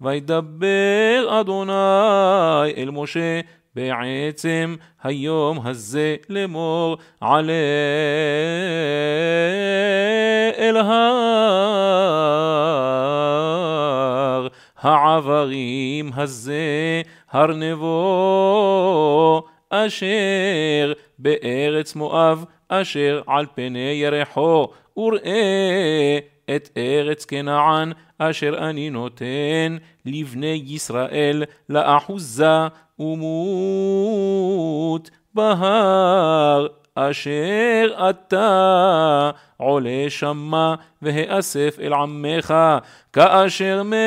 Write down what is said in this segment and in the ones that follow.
וידבר אדוני אל משה בעצם היום הזה לאמור עלה אל הר העברים הזה הר נבו אשר בארץ מואב אשר על פני ירחו וראה את ארץ כנען אשר אני נותן לבני ישראל לאחוזה ומות בהר אשר אתה עולה שמה והאסף אל עמך כאשר מת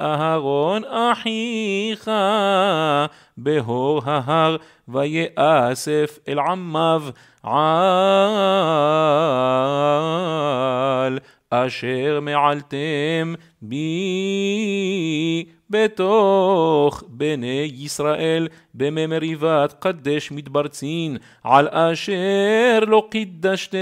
אהרון אחיך בהור ההר, ויאסף אל עמיו על אשר מעלתם בי בתוך בני ישראל בממריבת קדש מתברצין על אשר לא קידשתם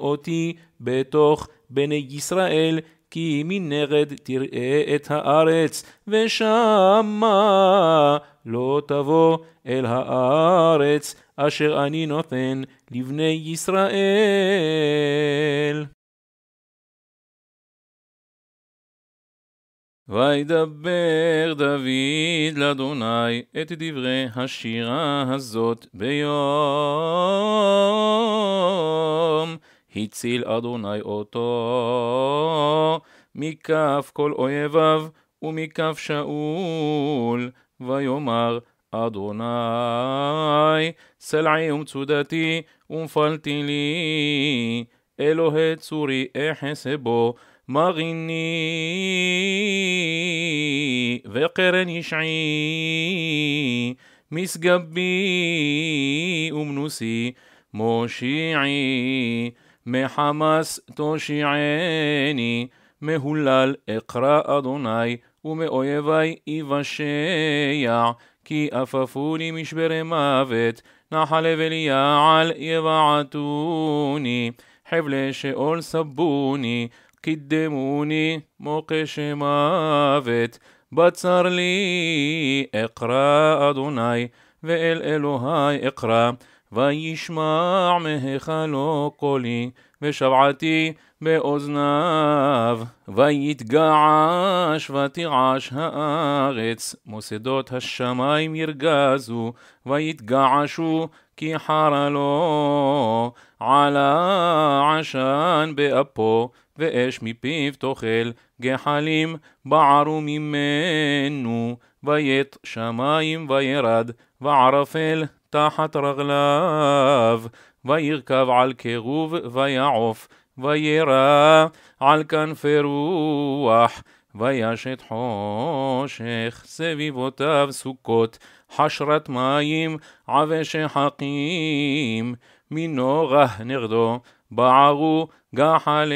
אותי בתוך בני ישראל כי מנגד תראה את הארץ ושמה לא תבוא אל הארץ אשר אני נותן לבני ישראל. וידבר דוד לאדוני את דברי השירה הזאת ביום. הציל אדוני אותו מכף כל אויביו ומכף שאול. ויאמר אדוני סלעי ומצודתי ומפלתי לי אלוהי צורי אחסה בו מריני וקרן ישעי משגבי ומנוסי מושיעי מחמס תושיעני מהולל אקרא אדוני ומאויבי יבשע, כי עפפוני משברי מוות, נחל יעל יבעתוני, חבלי שאול סבוני, קידמוני מוקש מוות, בצר לי אקרא אדוני, ואל אלוהי אקרא. וישמע מהיכלו קולי, ושבעתי באוזניו, ויתגעש ותרעש הארץ, מוסדות השמיים ירגזו, ויתגעשו כי חרא לו, עלה עשן באפו, ואש מפיו תאכל, גחלים בערו ממנו, וית שמים וירד, וערפל תחת רגליו, וירכב על קירוב ויעוף, וירא על כנפי רוח, וישת חושך, סביבותיו סוכות, חשרת מים, עבשי חכים, מנורה נרדו, בערו גחל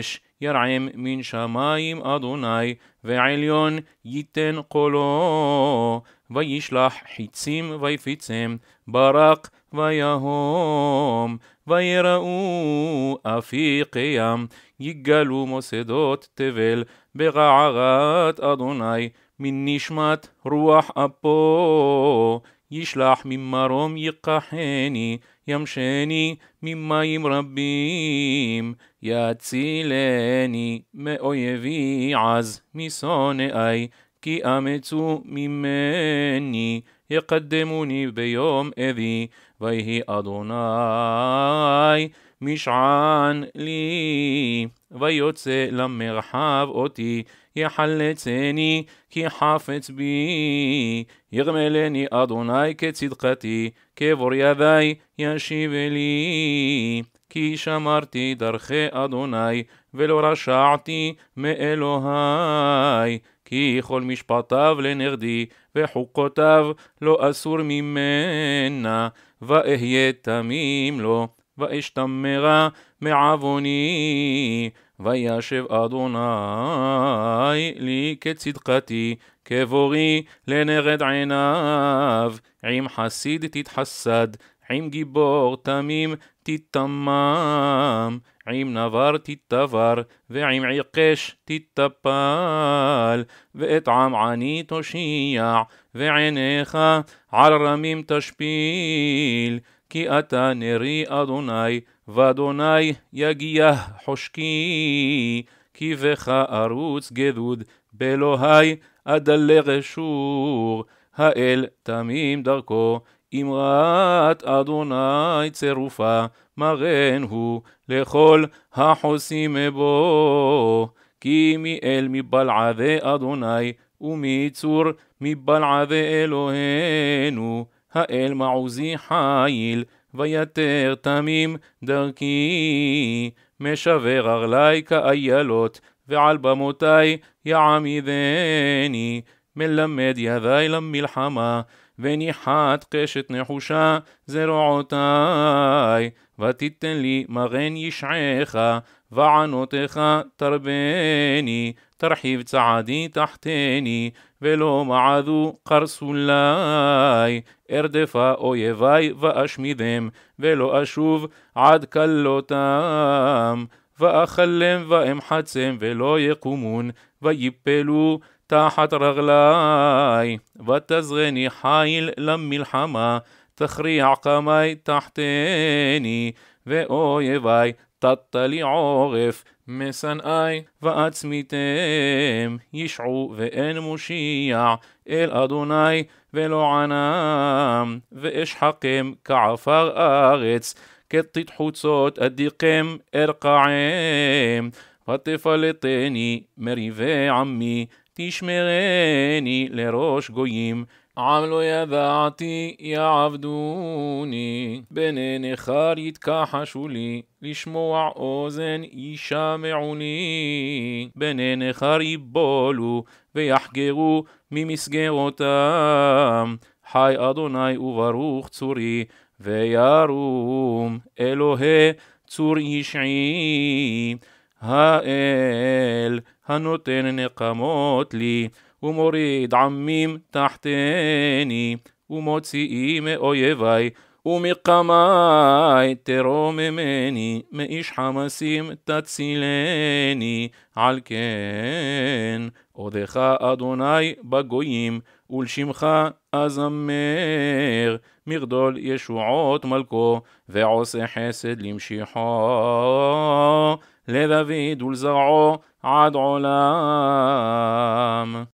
אש, ירעם מן שמים אדוני, ועליון ייתן קולו, וישלח חיצים ויפיצם, ברק ויהום, ויראו אפי קיים, יגלו מוסדות תבל, בגערת אדוני, מנשמת רוח אפו. ישלח ממרום יקחני, ימשני ממים רבים, יצילני מאויבי עז, משונאי. כי אמצו ממני, יקדמוני ביום אבי, ויהי אדוני משען לי, ויוצא למרחב אותי, יחלצני, כי חפץ בי, ירמלני אדוני כצדקתי, כבור ידי ישיב לי. כי שמרתי דרכי אדוני, ולא רשעתי מאלוהי. כי כל משפטיו לנרדי, וחוקותיו לא אסור ממנה, ואהיה תמים לו, ואשתמרה מעווני, וישב אדוני לי כצדקתי, כבורי לנרד עיניו, עם חסיד תתחסד, עם גיבור תמים תתמם, עם נבר תתבר, ועם עיקש תתפל, ואת עני תושיע, ועיניך על רמים תשפיל, כי אתה נרי אדוני, ואדוני יגיע חושקי, כי בך ארוץ גדוד, באלוהי אדלג אשור, האל תמים דרכו, אמרת אדוני צירופה, מרן הוא לכל החוסים בו. כי מאל מבלעדי אדוני, ומצור מבלעדי אלוהינו, האל מעוזי חיל, ויתר תמים דרכי. משבר ערלי כאיילות, ועל במותי יעמידני, מלמד ידי למלחמה. וניחת קשת נחושה זרועותי, ותיתן לי מרן ישעך, וענותך תרבני, תרחיב צעדי תחתני, ולא מעדו חרסולי, ארדפה אויבי ואשמידם, ולא אשוב עד כלותם. ואכלם ואמחצם ולא יקומון, ויפלו تحت رغلاي وتزغني حيل لمي الحما تخريع قماي تحتيني ואויביי תתלי עורף משנאי ועצמיתם ישעו ואין מושיע אל אדוני ולא ענם ואשחקם כעפר ארץ כתית חוצות אדיכם ארקעם ותפלטני מריבי עמי תשמרני לראש גויים. עם לא ידעתי יעבדוני, בני נכר יתכחשו לי, לשמוע אוזן ישמעו לי, בני נכר יבולו ויחגרו ממסגרותם, חי אדוני וברוך צורי, וירום אלוהי צור ישעי. האל הנותן נקמות לי, ומוריד עמים תחתני, ומוציאי מאויביי. ומרקמי תרוממני, מאיש חמסים תצילני, על כן עודך אדוני בגויים, ולשמך אזמר, מרדול ישועות מלכו, ועושה חסד למשיחו, לדוד ולזרעו עד עולם.